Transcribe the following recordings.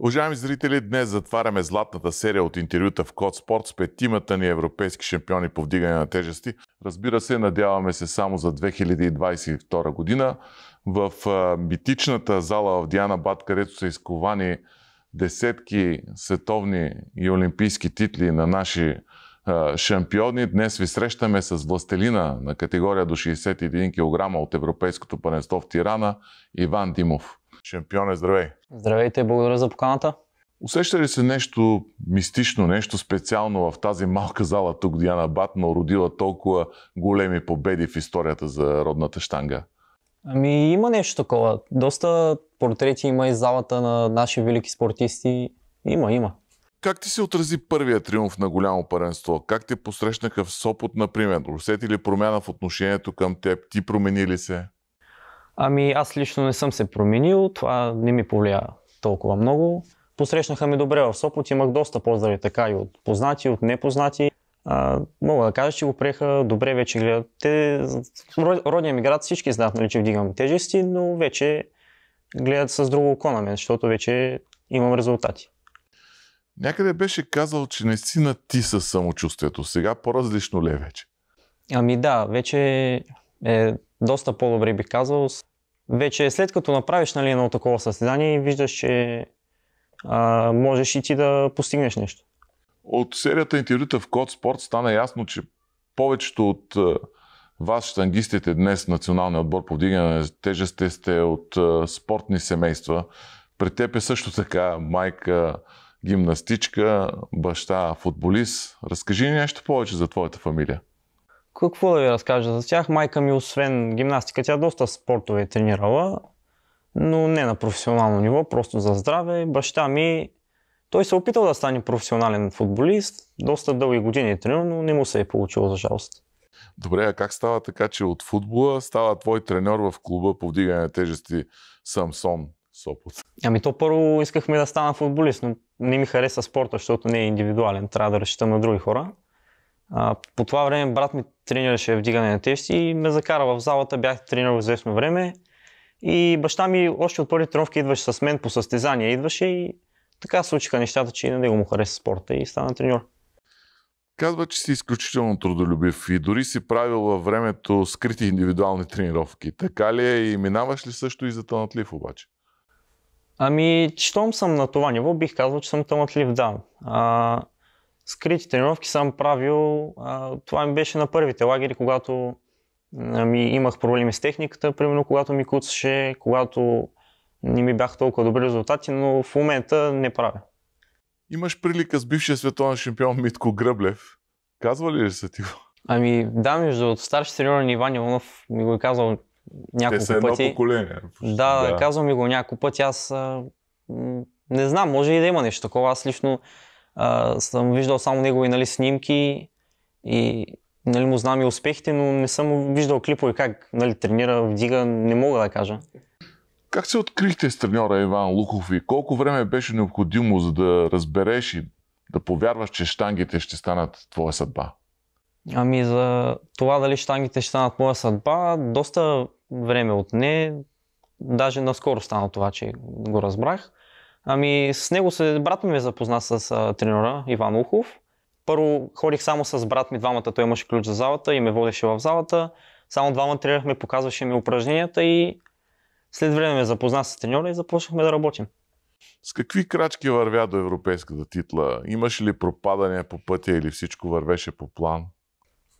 Уважаеми зрители, днес затваряме златната серия от интервюта в Код Спорт с петимата ни европейски шампиони по вдигане на тежести. Разбира се, надяваме се само за 2022 година. В митичната зала в Диана Бат, където са изковани десетки световни и олимпийски титли на наши шампиони. Днес ви срещаме с властелина на категория до 61 кг от Европейското панесто в Тирана Иван Димов. Шампионе, здравей! Здравейте, благодаря за поканата. Усеща ли се нещо мистично, нещо специално в тази малка зала тук, Диана Батна, родила толкова големи победи в историята за родната штанга? Ами има нещо такова. Доста портрети има и залата на наши велики спортисти. Има, има. Как ти се отрази първия триумф на голямо паренство? Как те посрещнаха в Сопот, например? Усети ли промяна в отношението към теб? Ти промени ли се? Ами аз лично не съм се променил, това не ми повлия толкова много. Посрещнаха ми добре в Сопот, имах доста поздрави така и от познати, и от непознати. А, мога да кажа, че го приеха добре вече гледат. Те, родния ми град всички знаят, нали, че вдигам тежести, но вече гледат с друго око на мен, защото вече имам резултати. Някъде беше казал, че наистина ти със самочувствието. Сега по-различно ли е вече? Ами да, вече е доста по-добре бих казал. Вече след като направиш нали, едно такова състезание, виждаш, че а, можеш и ти да постигнеш нещо. От серията интервюта в Код Спорт стана ясно, че повечето от вас, штангистите днес, националния отбор по вдигане на сте от спортни семейства. При теб е също така майка гимнастичка, баща футболист. Разкажи ни нещо повече за твоята фамилия. Какво да ви разкажа за тях? Майка ми, освен гимнастика, тя доста спортове е тренирала, но не на професионално ниво, просто за здраве. Баща ми, той се е опитал да стане професионален футболист, доста дълги години е тренирал, но не му се е получило за жалост. Добре, а как става така, че от футбола става твой тренер в клуба по вдигане на тежести Самсон Сопот? Ами то първо искахме да стана футболист, но не ми хареса спорта, защото не е индивидуален, трябва да разчитам на други хора. А, по това време брат ми тренираше вдигане на тежести и ме закара в залата, бях тренирал известно време. И баща ми още от първите тренировки идваше с мен по състезания, идваше и така случиха нещата, че и на него му хареса спорта и стана треньор. Казва, че си изключително трудолюбив и дори си правил във времето скрити индивидуални тренировки. Така ли е и минаваш ли също и за тълнатлив обаче? Ами, щом съм на това ниво, бих казал, че съм тънатлив, да. А, скрити тренировки съм правил. А, това ми беше на първите лагери, когато а, ми имах проблеми с техниката, примерно когато ми куцаше, когато не ми бяха толкова добри резултати, но в момента не правя. Имаш прилика с бившия световен шампион Митко Гръблев. Казва ли са ти Ами да, между старши треньор на Иван Иванов ми го е казал няколко Те са едно пъти. поколение. Да, да, казвам ми го няколко пъти. Аз а, не знам, може и да има нещо такова. Аз лично а, съм виждал само негови нали, снимки и нали, му знам и успехите, но не съм виждал клипове как нали, тренира, вдига, не мога да кажа. Как се открихте с треньора Иван Лухов, и колко време беше необходимо, за да разбереш и да повярваш, че штангите ще станат твоя съдба? Ами за това дали штангите ще станат моя съдба, доста време от не, Даже наскоро стана това, че го разбрах. Ами с него се, брат ми ме запозна с а, тренера Иван Ухов. Първо ходих само с брат ми двамата, той имаше ключ за залата и ме водеше в залата. Само двама тренирахме, показваше ми упражненията и след време ме запозна с треньора и започнахме да работим. С какви крачки вървя до европейската титла? Имаш ли пропадане по пътя или всичко вървеше по план?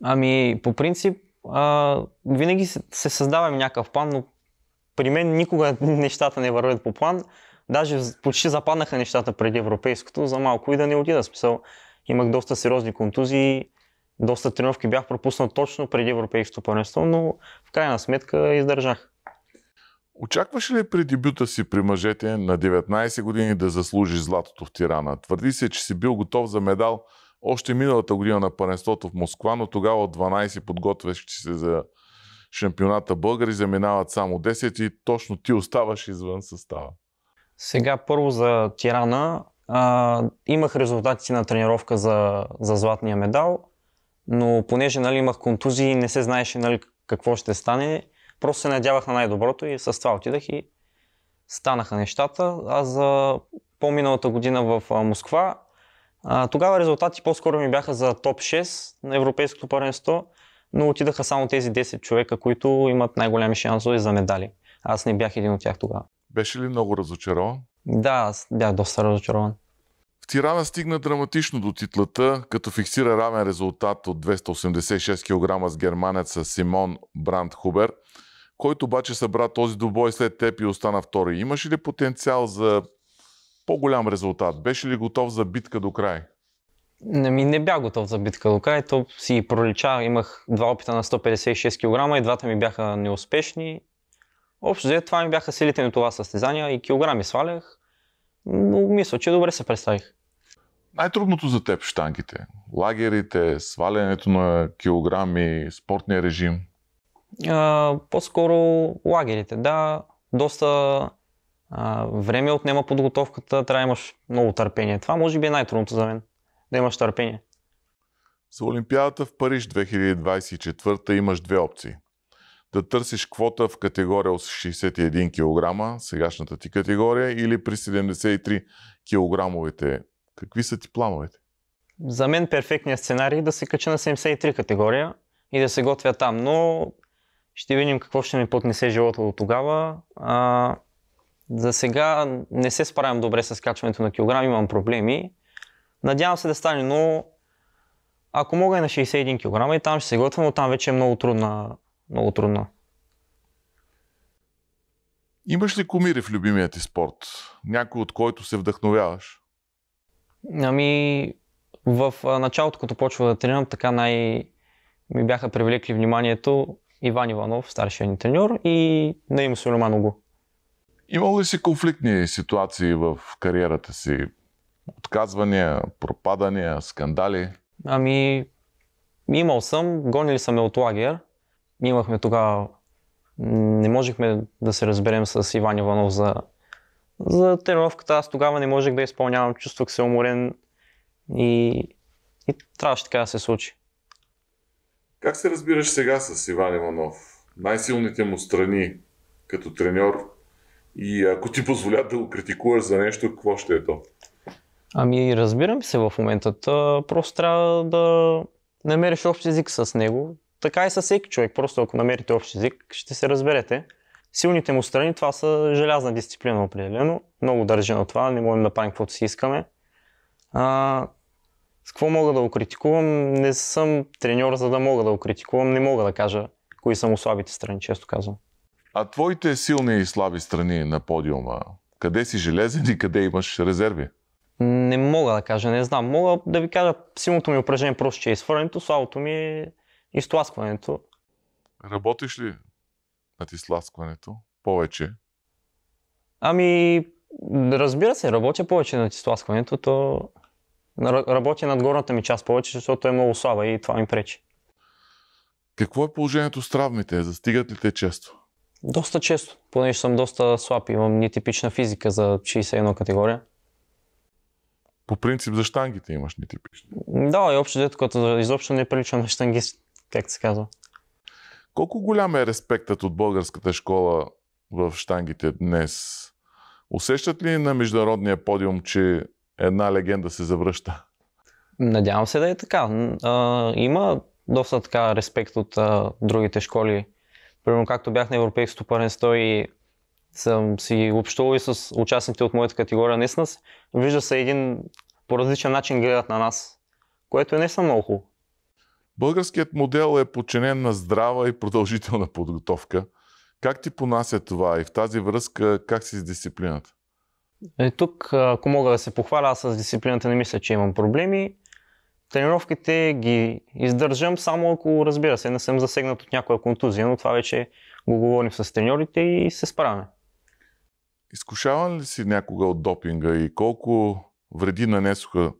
Ами, по принцип, а, винаги се, се създавам някакъв план, но при мен никога нещата не вървят по план. Даже почти западнаха нещата преди европейското, за малко и да не отида. Смисъл, имах доста сериозни контузии, доста тренировки бях пропуснал точно преди европейското първенство, но в крайна сметка издържах. Очакваш ли при дебюта си при мъжете на 19 години да заслужиш златото в Тирана? Твърди се, че си бил готов за медал още миналата година на първенството в Москва, но тогава от 12 подготвящи се за шампионата българи заминават само 10 и точно ти оставаш извън състава. Сега първо за Тирана. А, имах резултатите на тренировка за, за златния медал, но понеже нали, имах контузии, не се знаеше нали, какво ще стане. Просто се надявах на най-доброто и с това отидах и станаха нещата. А за по-миналата година в Москва, а, тогава резултати по-скоро ми бяха за топ 6 на Европейското първенство, но отидаха само тези 10 човека, които имат най-голями шансове за медали. Аз не бях един от тях тогава. Беше ли много разочарован? Да, аз бях доста разочарован. В Тирана стигна драматично до титлата, като фиксира равен резултат от 286 кг с германеца Симон Бранд Хубер, който обаче събра този добой след теб и остана втори. Имаш ли потенциал за по-голям резултат? Беше ли готов за битка до край? Не, ми не бях готов за битка до край, то си пролича. Имах два опита на 156 кг и двата ми бяха неуспешни Общо взето това ми бяха силите на това състезание и килограми свалях, но мисля, че добре се представих. Най-трудното за теб штангите, лагерите, свалянето на килограми, спортния режим? А, по-скоро лагерите, да. Доста а, време отнема подготовката, трябва да имаш много търпение. Това може би е най-трудното за мен, да имаш търпение. За Олимпиадата в Париж 2024 имаш две опции – да търсиш квота в категория от 61 кг, сегашната ти категория, или при 73 кг. Какви са ти плановете? За мен перфектният сценарий е да се кача на 73 категория и да се готвя там, но ще видим какво ще ми поднесе живота до тогава. А, за сега не се справям добре с качването на килограм, имам проблеми. Надявам се да стане, но ако мога и на 61 кг и там ще се готвя, но там вече е много трудна много трудно. Имаш ли комири в любимия ти спорт? Някой от който се вдъхновяваш? Ами, в началото, като почва да тренирам, така най- ми бяха привлекли вниманието Иван Иванов, старшия ни треньор, и Наим Сулейман Огу. Имал ли си конфликтни ситуации в кариерата си? Отказвания, пропадания, скандали? Ами, имал съм. Гонили са ме от лагер имахме тогава, не можехме да се разберем с Иван Иванов за, за тренировката. Аз тогава не можех да изпълнявам, чувствах се уморен и, и трябваше така да се случи. Как се разбираш сега с Иван Иванов? Най-силните му страни като треньор и ако ти позволят да го критикуваш за нещо, какво ще е то? Ами разбирам се в момента. просто трябва да намериш общ език с него, така и с всеки човек. Просто ако намерите общ език, ще се разберете. Силните му страни, това са желязна дисциплина определено. Много държа на това, не можем да правим каквото си искаме. А, с какво мога да го критикувам? Не съм треньор, за да мога да го критикувам. Не мога да кажа кои са му слабите страни, често казвам. А твоите силни и слаби страни на подиума, къде си железен и къде имаш резерви? Не мога да кажа, не знам. Мога да ви кажа силното ми упражнение просто, че е изхвърлянето, слабото ми е и с Работиш ли на тисласкването повече? Ами, разбира се, работя повече на тисласкването, то работя над горната ми част повече, защото е много слаба и това ми пречи. Какво е положението с травмите? Застигат ли те често? Доста често, понеже съм доста слаб. Имам нетипична физика за 61 категория. По принцип за штангите имаш нетипични. Да, и общо дето, като изобщо не приличам на штангист. Как се казва. Колко голям е респектът от българската школа в штангите днес? Усещат ли на международния подиум, че една легенда се завръща? Надявам се да е така. А, има доста така респект от а, другите школи. Примерно както бях на Европейското паренство и съм си общувал и с участниците от моята категория днес нас, вижда се един по различен начин гледат на нас, което е не само много хубаво. Българският модел е подчинен на здрава и продължителна подготовка. Как ти понася това и в тази връзка как си с дисциплината? И е, тук, ако мога да се похваля, аз с дисциплината не мисля, че имам проблеми. Тренировките ги издържам само ако, разбира се, не съм засегнат от някоя контузия, но това вече го говорим с треньорите и се справяме. Изкушаван ли си някога от допинга и колко вреди нанесоха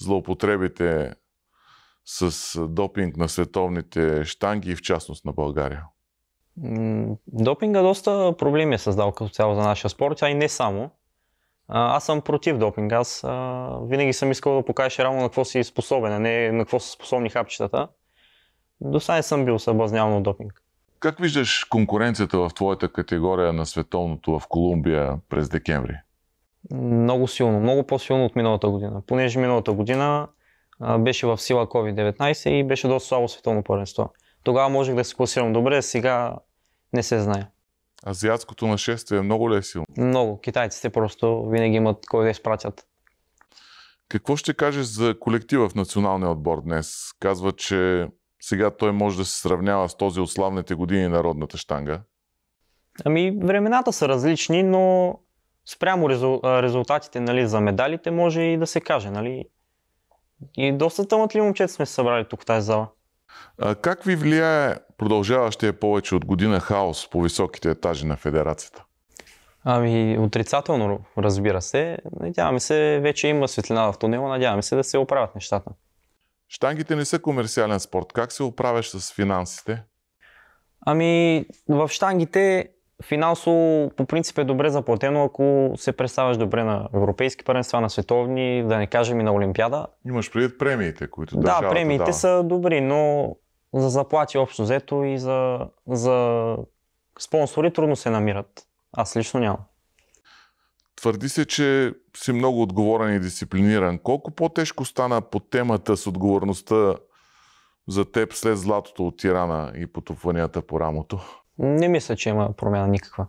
злоупотребите с допинг на световните штанги и в частност на България? Допинга доста проблеми е създал като цяло за нашия спорт, а и не само. Аз съм против допинг. Аз а, винаги съм искал да покажеш реално на какво си способен, а не на какво са способни хапчетата. До сега не съм бил съблазняван от допинг. Как виждаш конкуренцията в твоята категория на световното в Колумбия през декември? Много силно, много по-силно от миналата година. Понеже миналата година беше в сила COVID-19 и беше доста слабо световно първенство. Тогава можех да се класирам добре, сега не се знае. Азиатското нашествие е много ли е силно? Много. Китайците просто винаги имат кой да изпратят. Какво ще кажеш за колектива в националния отбор днес? Казва, че сега той може да се сравнява с този от славните години на родната штанга. Ами, времената са различни, но спрямо резултатите нали, за медалите може и да се каже. Нали. И доста талантливи момчета сме събрали тук в тази зала. А, как ви влияе продължаващия повече от година хаос по високите етажи на федерацията? Ами, отрицателно, разбира се. Надяваме се, вече има светлина в тунела, надяваме се да се оправят нещата. Штангите не са комерциален спорт. Как се оправяш с финансите? Ами, в штангите финансово по принцип е добре заплатено, ако се представяш добре на европейски първенства, на световни, да не кажем и на Олимпиада. Имаш предвид премиите, които държавата Да, премиите дава. са добри, но за заплати общо взето и за, за спонсори трудно се намират. Аз лично нямам. Твърди се, че си много отговорен и дисциплиниран. Колко по-тежко стана по темата с отговорността за теб след златото от Тирана и потопванията по рамото? Не мисля, че има промяна никаква.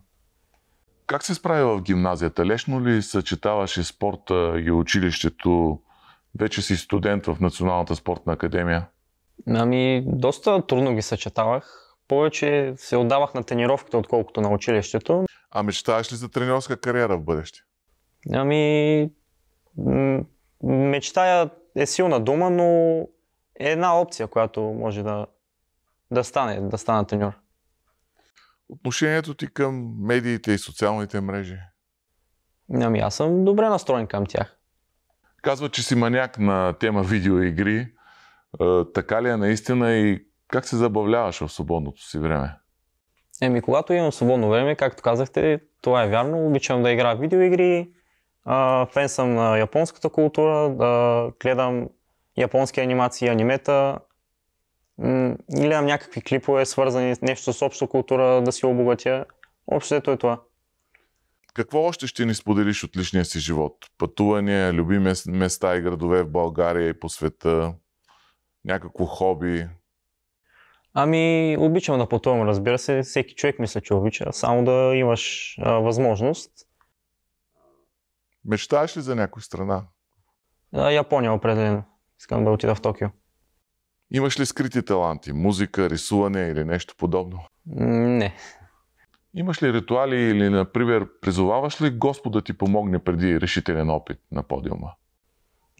Как се справи в гимназията? Лешно ли съчетаваше спорта и училището? Вече си студент в Националната спортна академия. Ами, доста трудно ги съчетавах. Повече се отдавах на тренировките, отколкото на училището. А мечтаеш ли за тренерска кариера в бъдеще? Ами, мечтая е силна дума, но е една опция, която може да, да стане, да стана треньор отношението ти към медиите и социалните мрежи? Ами аз съм добре настроен към тях. Казва, че си маняк на тема видеоигри. Е, така ли е наистина и как се забавляваш в свободното си време? Еми, когато имам свободно време, както казахте, това е вярно. Обичам да играя видеоигри, фен съм на японската култура, да гледам японски анимации, анимета, или имам някакви клипове, свързани с нещо с обща култура, да си обогатя. Общото е това. Какво още ще ни споделиш от личния си живот? Пътувания, любими места и градове в България и по света, някакво хоби? Ами, обичам да пътувам, разбира се. Всеки човек мисля, че обича. Само да имаш а, възможност. Мечтаеш ли за някоя страна? А, Япония определено. Искам да отида в Токио. Имаш ли скрити таланти? Музика, рисуване или нещо подобно? Не. Имаш ли ритуали или, например, призоваваш ли Господа ти помогне преди решителен опит на подиума?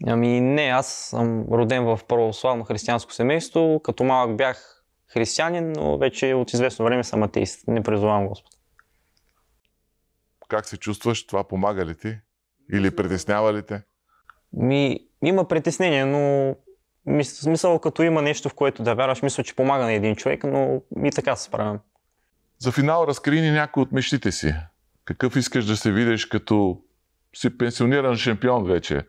Ами не, аз съм роден в православно християнско семейство. Като малък бях християнин, но вече от известно време съм атеист. Не призовавам Господ. Как се чувстваш? Това помага ли ти? Или притеснява ли те? Ми, има притеснение, но мисля, смисъл, като има нещо, в което да вярваш, мисля, че помага на един човек, но и така се справям. За финал разкри ни някои от мечтите си. Какъв искаш да се видиш като си пенсиониран шампион вече?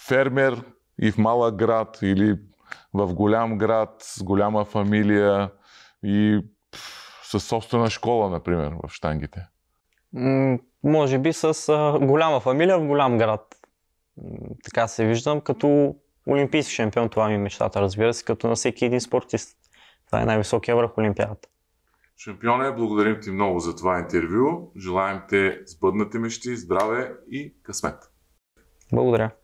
Фермер и в малък град или в голям град с голяма фамилия и със собствена школа, например, в штангите? М- може би с а, голяма фамилия в голям град. М- така се виждам, като Олимпийски шампион, това ми е мечтата, разбира се, като на всеки един спортист. Това е най-високия върх Олимпиадата. Шампионе, благодарим ти много за това интервю. Желаем те сбъднати мечти, здраве и късмет. Благодаря.